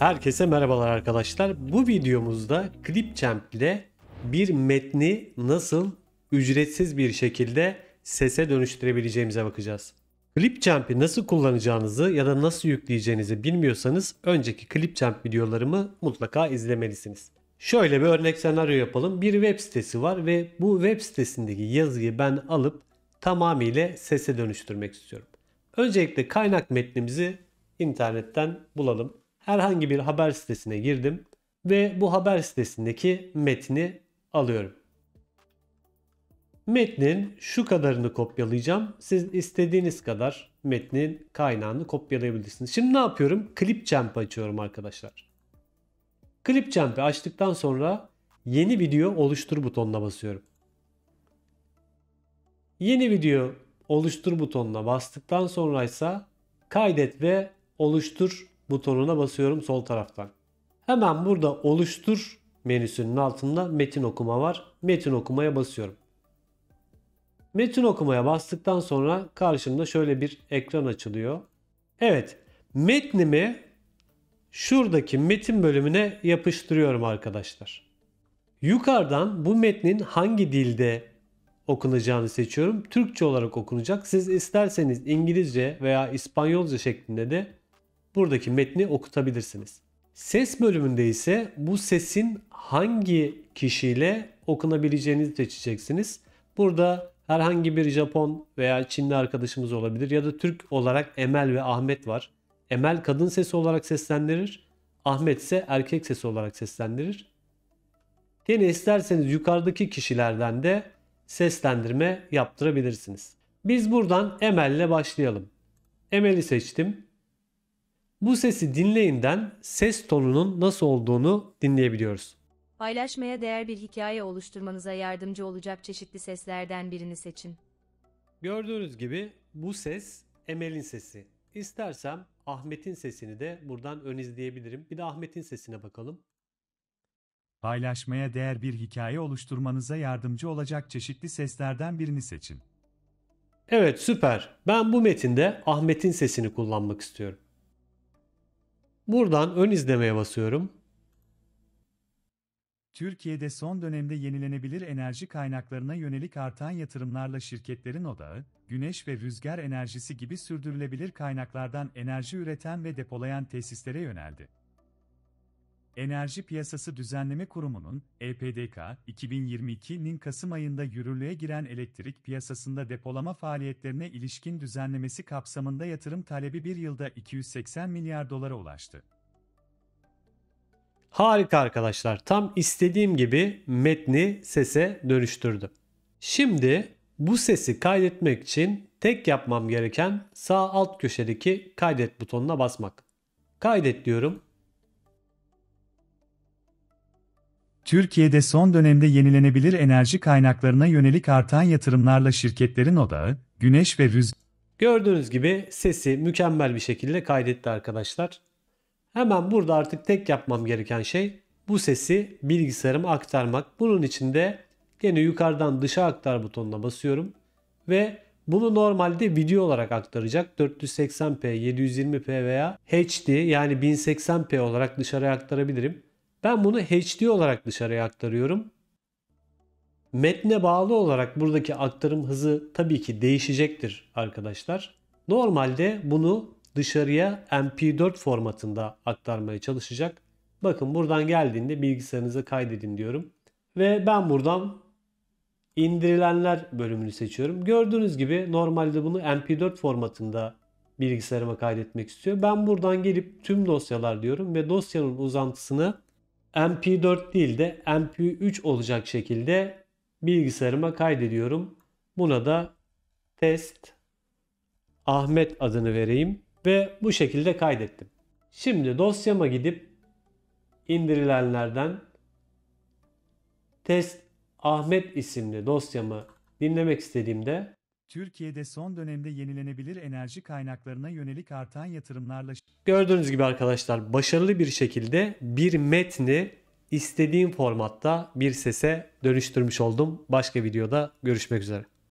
Herkese merhabalar arkadaşlar. Bu videomuzda Clipchamp ile bir metni nasıl ücretsiz bir şekilde sese dönüştürebileceğimize bakacağız. Clipchamp'i nasıl kullanacağınızı ya da nasıl yükleyeceğinizi bilmiyorsanız önceki Clipchamp videolarımı mutlaka izlemelisiniz. Şöyle bir örnek senaryo yapalım. Bir web sitesi var ve bu web sitesindeki yazıyı ben alıp tamamıyla sese dönüştürmek istiyorum. Öncelikle kaynak metnimizi internetten bulalım herhangi bir haber sitesine girdim ve bu haber sitesindeki metni alıyorum. Metnin şu kadarını kopyalayacağım. Siz istediğiniz kadar metnin kaynağını kopyalayabilirsiniz. Şimdi ne yapıyorum? Clipchamp'ı açıyorum arkadaşlar. Clipchamp'i açtıktan sonra yeni video oluştur butonuna basıyorum. Yeni video oluştur butonuna bastıktan sonra ise kaydet ve oluştur butonuna basıyorum sol taraftan. Hemen burada oluştur menüsünün altında metin okuma var. Metin okumaya basıyorum. Metin okumaya bastıktan sonra karşımda şöyle bir ekran açılıyor. Evet metnimi şuradaki metin bölümüne yapıştırıyorum arkadaşlar. Yukarıdan bu metnin hangi dilde okunacağını seçiyorum. Türkçe olarak okunacak. Siz isterseniz İngilizce veya İspanyolca şeklinde de buradaki metni okutabilirsiniz. Ses bölümünde ise bu sesin hangi kişiyle okunabileceğini seçeceksiniz. Burada herhangi bir Japon veya Çinli arkadaşımız olabilir ya da Türk olarak Emel ve Ahmet var. Emel kadın sesi olarak seslendirir. Ahmet ise erkek sesi olarak seslendirir. Yine isterseniz yukarıdaki kişilerden de seslendirme yaptırabilirsiniz. Biz buradan Emel ile başlayalım. Emel'i seçtim. Bu sesi dinleyinden ses tonunun nasıl olduğunu dinleyebiliyoruz. Paylaşmaya değer bir hikaye oluşturmanıza yardımcı olacak çeşitli seslerden birini seçin. Gördüğünüz gibi bu ses Emel'in sesi. İstersem Ahmet'in sesini de buradan ön izleyebilirim. Bir de Ahmet'in sesine bakalım. Paylaşmaya değer bir hikaye oluşturmanıza yardımcı olacak çeşitli seslerden birini seçin. Evet süper. Ben bu metinde Ahmet'in sesini kullanmak istiyorum. Buradan ön izlemeye basıyorum. Türkiye'de son dönemde yenilenebilir enerji kaynaklarına yönelik artan yatırımlarla şirketlerin odağı, güneş ve rüzgar enerjisi gibi sürdürülebilir kaynaklardan enerji üreten ve depolayan tesislere yöneldi. Enerji Piyasası Düzenleme Kurumu'nun EPDK 2022'nin Kasım ayında yürürlüğe giren elektrik piyasasında depolama faaliyetlerine ilişkin düzenlemesi kapsamında yatırım talebi bir yılda 280 milyar dolara ulaştı. Harika arkadaşlar. Tam istediğim gibi metni sese dönüştürdüm. Şimdi bu sesi kaydetmek için tek yapmam gereken sağ alt köşedeki kaydet butonuna basmak. Kaydet diyorum Türkiye'de son dönemde yenilenebilir enerji kaynaklarına yönelik artan yatırımlarla şirketlerin odağı, güneş ve rüzgar. Gördüğünüz gibi sesi mükemmel bir şekilde kaydetti arkadaşlar. Hemen burada artık tek yapmam gereken şey bu sesi bilgisayarıma aktarmak. Bunun için de gene yukarıdan dışa aktar butonuna basıyorum ve bunu normalde video olarak aktaracak. 480p, 720p veya HD yani 1080p olarak dışarıya aktarabilirim. Ben bunu HD olarak dışarıya aktarıyorum. Metne bağlı olarak buradaki aktarım hızı tabii ki değişecektir arkadaşlar. Normalde bunu dışarıya MP4 formatında aktarmaya çalışacak. Bakın buradan geldiğinde bilgisayarınıza kaydedin diyorum. Ve ben buradan indirilenler bölümünü seçiyorum. Gördüğünüz gibi normalde bunu MP4 formatında bilgisayarıma kaydetmek istiyor. Ben buradan gelip tüm dosyalar diyorum ve dosyanın uzantısını MP4 değil de MP3 olacak şekilde bilgisayarıma kaydediyorum. Buna da test Ahmet adını vereyim ve bu şekilde kaydettim. Şimdi dosyama gidip indirilenlerden test Ahmet isimli dosyamı dinlemek istediğimde Türkiye'de son dönemde yenilenebilir enerji kaynaklarına yönelik artan yatırımlarla... Gördüğünüz gibi arkadaşlar başarılı bir şekilde bir metni istediğim formatta bir sese dönüştürmüş oldum. Başka videoda görüşmek üzere.